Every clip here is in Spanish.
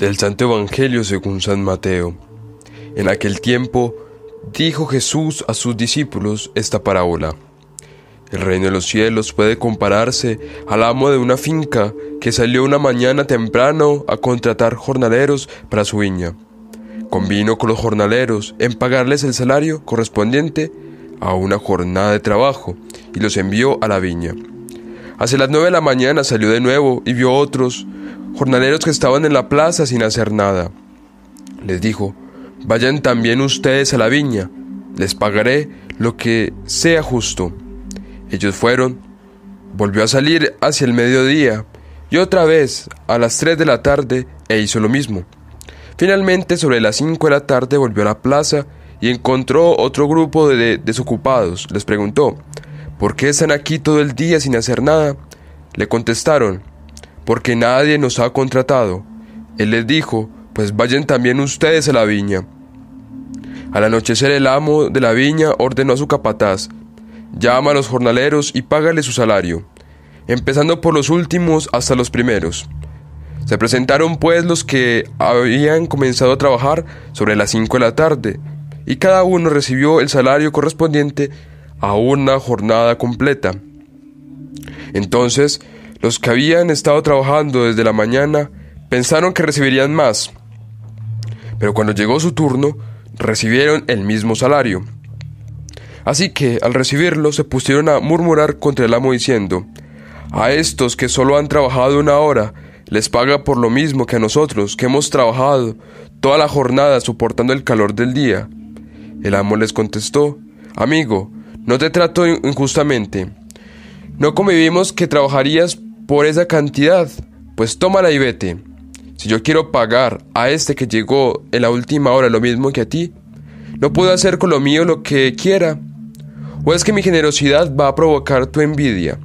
del Santo Evangelio según San Mateo. En aquel tiempo dijo Jesús a sus discípulos esta parábola. El reino de los cielos puede compararse al amo de una finca que salió una mañana temprano a contratar jornaleros para su viña. Convino con los jornaleros en pagarles el salario correspondiente a una jornada de trabajo y los envió a la viña. Hacia las nueve de la mañana salió de nuevo y vio otros jornaleros que estaban en la plaza sin hacer nada. Les dijo, vayan también ustedes a la viña, les pagaré lo que sea justo. Ellos fueron, volvió a salir hacia el mediodía y otra vez a las 3 de la tarde e hizo lo mismo. Finalmente sobre las 5 de la tarde volvió a la plaza y encontró otro grupo de desocupados. Les preguntó, ¿por qué están aquí todo el día sin hacer nada? Le contestaron, porque nadie nos ha contratado. Él les dijo, pues vayan también ustedes a la viña. Al anochecer el amo de la viña ordenó a su capataz, llama a los jornaleros y págale su salario, empezando por los últimos hasta los primeros. Se presentaron pues los que habían comenzado a trabajar sobre las cinco de la tarde, y cada uno recibió el salario correspondiente a una jornada completa. Entonces los que habían estado trabajando desde la mañana pensaron que recibirían más, pero cuando llegó su turno recibieron el mismo salario. Así que al recibirlo se pusieron a murmurar contra el amo diciendo, a estos que solo han trabajado una hora, les paga por lo mismo que a nosotros, que hemos trabajado toda la jornada soportando el calor del día. El amo les contestó, Amigo, no te trato injustamente. ¿No convivimos que trabajarías por esa cantidad, pues tómala y vete. Si yo quiero pagar a este que llegó en la última hora lo mismo que a ti, no puedo hacer con lo mío lo que quiera. ¿O es que mi generosidad va a provocar tu envidia?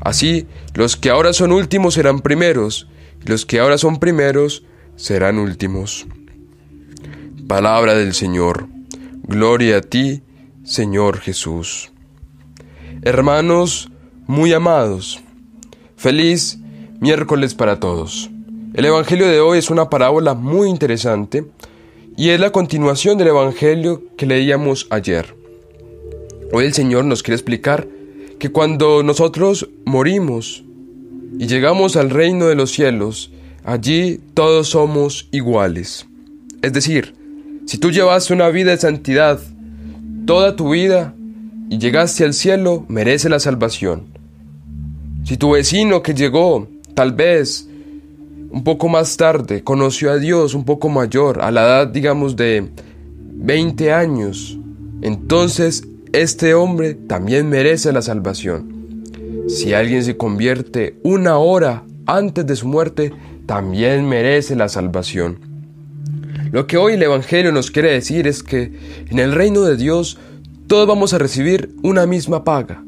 Así, los que ahora son últimos serán primeros, y los que ahora son primeros serán últimos. Palabra del Señor. Gloria a ti, Señor Jesús. Hermanos muy amados, Feliz miércoles para todos. El Evangelio de hoy es una parábola muy interesante y es la continuación del Evangelio que leíamos ayer. Hoy el Señor nos quiere explicar que cuando nosotros morimos y llegamos al reino de los cielos, allí todos somos iguales. Es decir, si tú llevaste una vida de santidad toda tu vida y llegaste al cielo, merece la salvación. Si tu vecino que llegó, tal vez un poco más tarde, conoció a Dios un poco mayor, a la edad, digamos, de 20 años, entonces este hombre también merece la salvación. Si alguien se convierte una hora antes de su muerte, también merece la salvación. Lo que hoy el Evangelio nos quiere decir es que en el reino de Dios todos vamos a recibir una misma paga,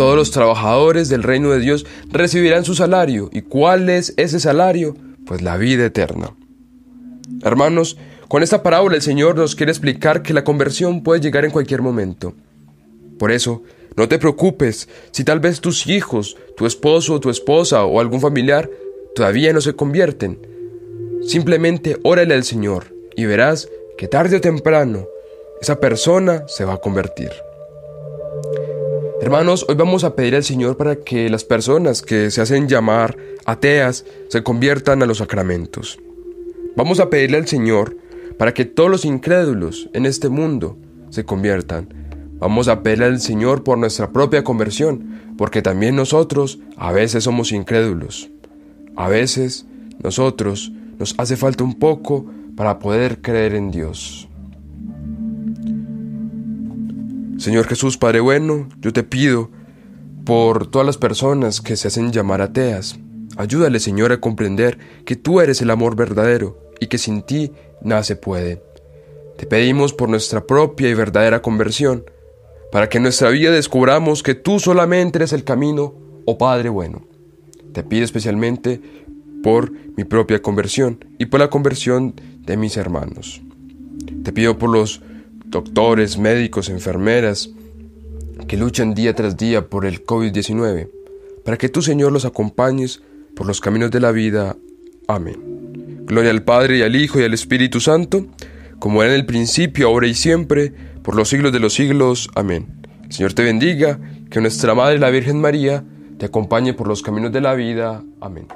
todos los trabajadores del reino de Dios recibirán su salario. ¿Y cuál es ese salario? Pues la vida eterna. Hermanos, con esta parábola el Señor nos quiere explicar que la conversión puede llegar en cualquier momento. Por eso, no te preocupes si tal vez tus hijos, tu esposo, tu esposa o algún familiar todavía no se convierten. Simplemente órale al Señor y verás que tarde o temprano esa persona se va a convertir. Hermanos, hoy vamos a pedir al Señor para que las personas que se hacen llamar ateas se conviertan a los sacramentos. Vamos a pedirle al Señor para que todos los incrédulos en este mundo se conviertan. Vamos a pedirle al Señor por nuestra propia conversión, porque también nosotros a veces somos incrédulos. A veces nosotros nos hace falta un poco para poder creer en Dios. Señor Jesús, Padre bueno, yo te pido por todas las personas que se hacen llamar ateas. Ayúdale, Señor, a comprender que tú eres el amor verdadero y que sin ti nada se puede. Te pedimos por nuestra propia y verdadera conversión, para que en nuestra vida descubramos que tú solamente eres el camino, oh Padre bueno. Te pido especialmente por mi propia conversión y por la conversión de mis hermanos. Te pido por los doctores, médicos, enfermeras, que luchan día tras día por el COVID-19, para que tu Señor los acompañes por los caminos de la vida. Amén. Gloria al Padre y al Hijo y al Espíritu Santo, como era en el principio, ahora y siempre, por los siglos de los siglos. Amén. Señor te bendiga, que nuestra Madre la Virgen María te acompañe por los caminos de la vida. Amén.